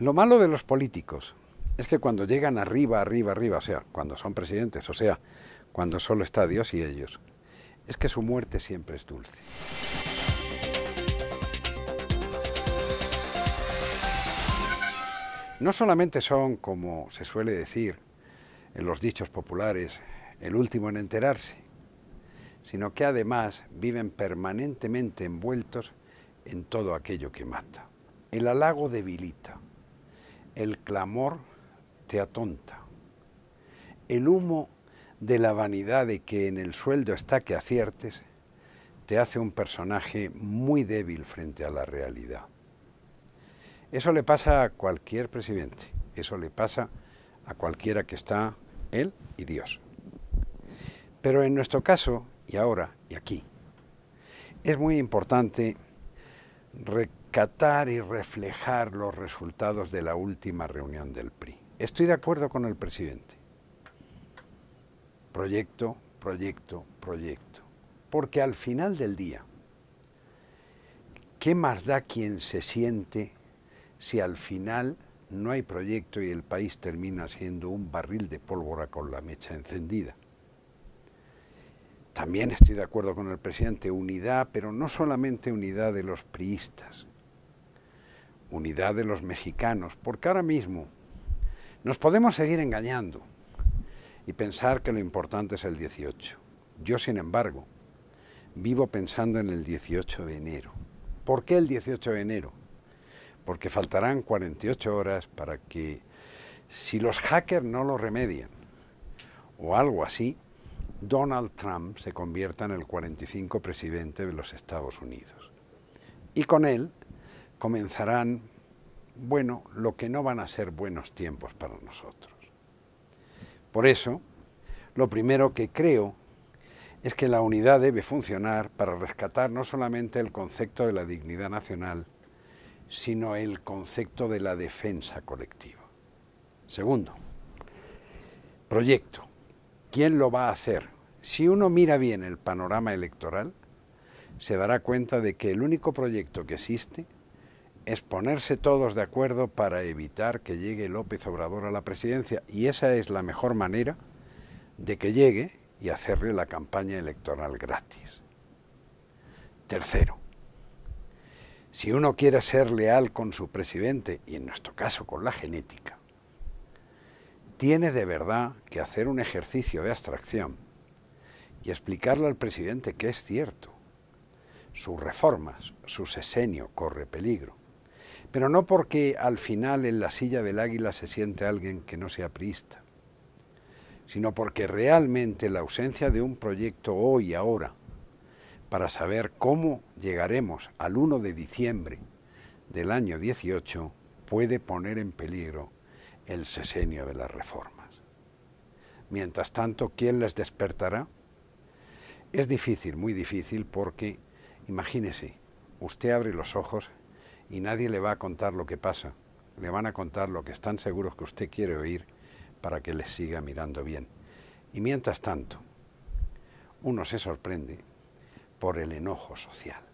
Lo malo de los políticos es que cuando llegan arriba, arriba, arriba, o sea, cuando son presidentes, o sea, cuando solo está Dios y ellos, es que su muerte siempre es dulce. No solamente son, como se suele decir en los dichos populares, el último en enterarse, sino que además viven permanentemente envueltos en todo aquello que mata. El halago debilita el clamor te atonta. El humo de la vanidad de que en el sueldo está que aciertes te hace un personaje muy débil frente a la realidad. Eso le pasa a cualquier presidente, eso le pasa a cualquiera que está él y Dios. Pero en nuestro caso, y ahora, y aquí, es muy importante recordar Catar y reflejar los resultados de la última reunión del PRI. Estoy de acuerdo con el presidente. Proyecto, proyecto, proyecto. Porque al final del día, ¿qué más da quien se siente si al final no hay proyecto y el país termina siendo un barril de pólvora con la mecha encendida? También estoy de acuerdo con el presidente, unidad, pero no solamente unidad de los priistas, unidad de los mexicanos, porque ahora mismo nos podemos seguir engañando y pensar que lo importante es el 18. Yo, sin embargo, vivo pensando en el 18 de enero. ¿Por qué el 18 de enero? Porque faltarán 48 horas para que, si los hackers no lo remedian, o algo así, Donald Trump se convierta en el 45 presidente de los Estados Unidos. Y con él comenzarán, bueno, lo que no van a ser buenos tiempos para nosotros. Por eso, lo primero que creo es que la unidad debe funcionar para rescatar no solamente el concepto de la dignidad nacional, sino el concepto de la defensa colectiva. Segundo, proyecto. ¿Quién lo va a hacer? Si uno mira bien el panorama electoral, se dará cuenta de que el único proyecto que existe es ponerse todos de acuerdo para evitar que llegue López Obrador a la presidencia y esa es la mejor manera de que llegue y hacerle la campaña electoral gratis. Tercero, si uno quiere ser leal con su presidente y en nuestro caso con la genética, tiene de verdad que hacer un ejercicio de abstracción y explicarle al presidente que es cierto. Sus reformas, su sesenio corre peligro pero no porque al final en la silla del águila se siente alguien que no sea priista, sino porque realmente la ausencia de un proyecto hoy, ahora, para saber cómo llegaremos al 1 de diciembre del año 18, puede poner en peligro el sesenio de las reformas. Mientras tanto, ¿quién les despertará? Es difícil, muy difícil, porque imagínese, usted abre los ojos y nadie le va a contar lo que pasa. Le van a contar lo que están seguros que usted quiere oír para que les siga mirando bien. Y mientras tanto, uno se sorprende por el enojo social.